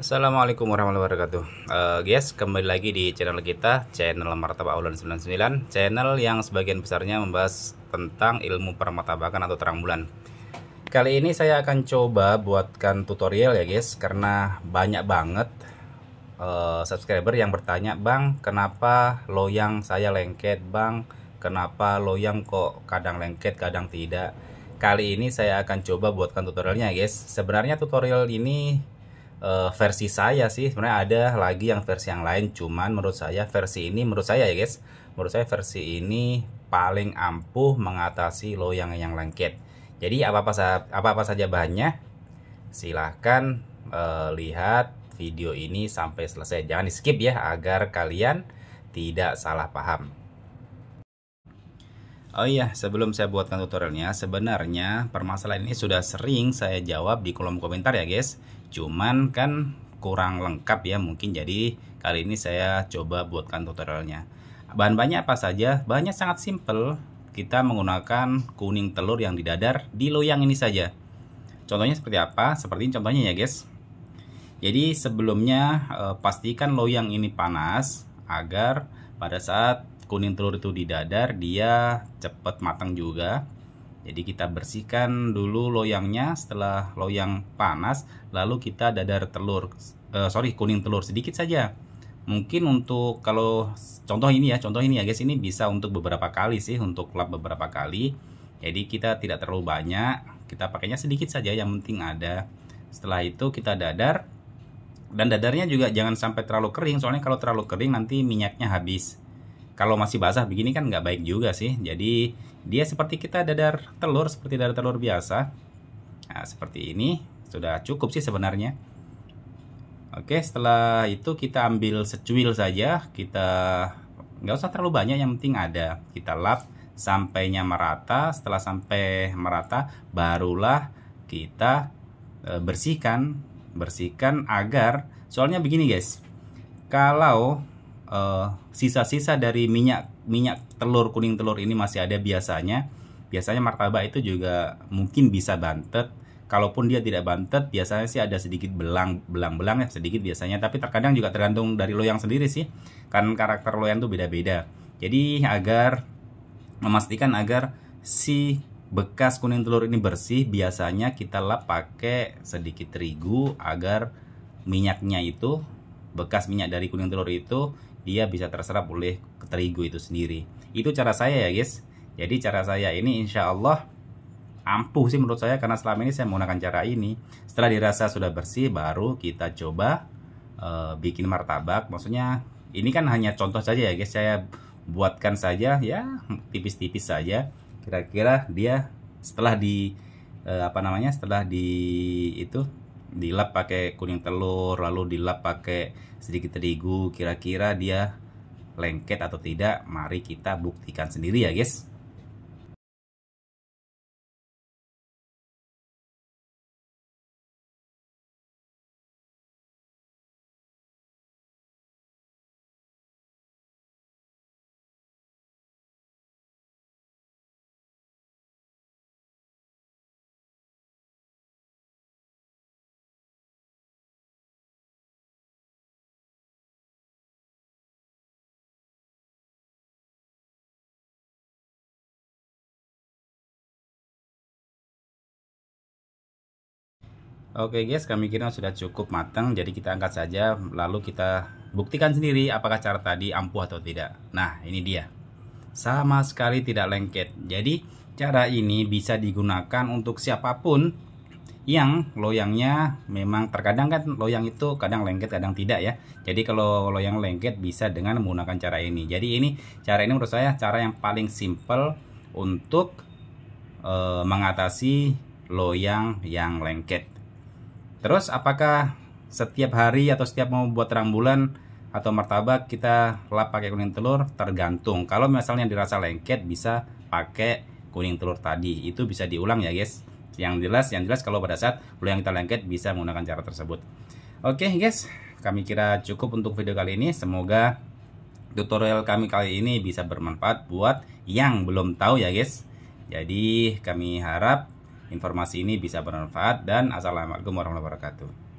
Assalamualaikum warahmatullahi wabarakatuh uh, Guys, kembali lagi di channel kita Channel Martabak Aulan 99 Channel yang sebagian besarnya membahas Tentang ilmu permatabakan atau terang bulan Kali ini saya akan coba Buatkan tutorial ya guys Karena banyak banget uh, Subscriber yang bertanya Bang, kenapa loyang saya lengket Bang, kenapa loyang kok Kadang lengket, kadang tidak Kali ini saya akan coba buatkan tutorialnya guys Sebenarnya tutorial ini uh, versi saya sih sebenarnya ada lagi yang versi yang lain cuman menurut saya versi ini menurut saya ya guys menurut saya versi ini paling ampuh mengatasi loyang yang lengket jadi apa apa saja, apa apa saja bahannya silahkan uh, eh, lihat video ini sampai selesai jangan di skip ya agar kalian tidak salah paham Oh iya, sebelum saya buatkan tutorialnya, sebenarnya permasalahan ini sudah sering saya jawab di kolom komentar ya guys. Cuman kan kurang lengkap ya mungkin jadi kali ini saya coba buatkan tutorialnya. Bahan-bahannya apa saja? Bahannya sangat simple. Kita menggunakan kuning telur yang didadar di loyang ini saja. Contohnya seperti apa? Seperti ini contohnya ya guys. Jadi sebelumnya eh, pastikan loyang ini panas agar pada saat kuning telur itu di dadar dia cepat matang juga jadi kita bersihkan dulu loyangnya setelah loyang panas lalu kita dadar telur uh, sorry kuning telur sedikit saja mungkin untuk kalau contoh ini ya contoh ini ya guys ini bisa untuk beberapa kali sih untuk lap beberapa kali jadi kita tidak terlalu banyak kita pakainya sedikit saja yang penting ada setelah itu kita dadar dan dadarnya juga jangan sampai terlalu kering soalnya kalau terlalu kering nanti minyaknya habis kalau masih basah begini kan nggak baik juga sih. Jadi dia seperti kita dadar telur, seperti dadar telur biasa. Nah, seperti ini sudah cukup sih sebenarnya. Oke, setelah itu kita ambil secuil saja. Kita nggak usah terlalu banyak, yang penting ada. Kita lap sampainya merata. Setelah sampai merata, barulah kita e, bersihkan, bersihkan agar soalnya begini guys. Kalau Eh, sisa-sisa uh, dari minyak minyak telur kuning telur ini masih ada biasanya biasanya martabak itu juga mungkin bisa bantet kalaupun dia tidak bantet biasanya sih ada sedikit belang belang belang ya sedikit biasanya tapi terkadang juga tergantung dari loyang sendiri sih kan karakter loyang itu beda-beda jadi agar memastikan agar si bekas kuning telur ini bersih biasanya kita lap pakai sedikit terigu agar minyaknya itu bekas minyak dari kuning telur itu dia bisa terserap oleh terigu itu sendiri. Itu cara saya ya guys. Jadi cara saya ini insya Allah ampuh sih menurut saya karena selama ini saya menggunakan cara ini. Setelah dirasa sudah bersih baru kita coba uh, bikin martabak. Maksudnya ini kan hanya contoh saja ya guys. Saya buatkan saja ya tipis-tipis saja. Kira-kira dia setelah di uh, apa namanya setelah di itu dilap pakai kuning telur lalu dilap pakai sedikit terigu kira-kira dia lengket atau tidak mari kita buktikan sendiri ya guys Oke guys, kami kira sudah cukup matang, jadi kita angkat saja, lalu kita buktikan sendiri apakah cara tadi ampuh atau tidak. Nah, ini dia. Sama sekali tidak lengket. Jadi, cara ini bisa digunakan untuk siapapun yang loyangnya memang terkadang kan loyang itu kadang lengket kadang tidak ya. Jadi kalau loyang lengket bisa dengan menggunakan cara ini. Jadi ini cara ini menurut saya cara yang paling simple untuk e, mengatasi loyang yang lengket. Terus apakah setiap hari atau setiap mau buat terang bulan atau martabak kita lap pakai kuning telur tergantung. Kalau misalnya dirasa lengket bisa pakai kuning telur tadi. Itu bisa diulang ya guys. Yang jelas yang jelas kalau pada saat yang kita lengket bisa menggunakan cara tersebut. Oke okay, guys, kami kira cukup untuk video kali ini. Semoga tutorial kami kali ini bisa bermanfaat buat yang belum tahu ya guys. Jadi kami harap informasi ini bisa bermanfaat dan assalamualaikum warahmatullahi wabarakatuh.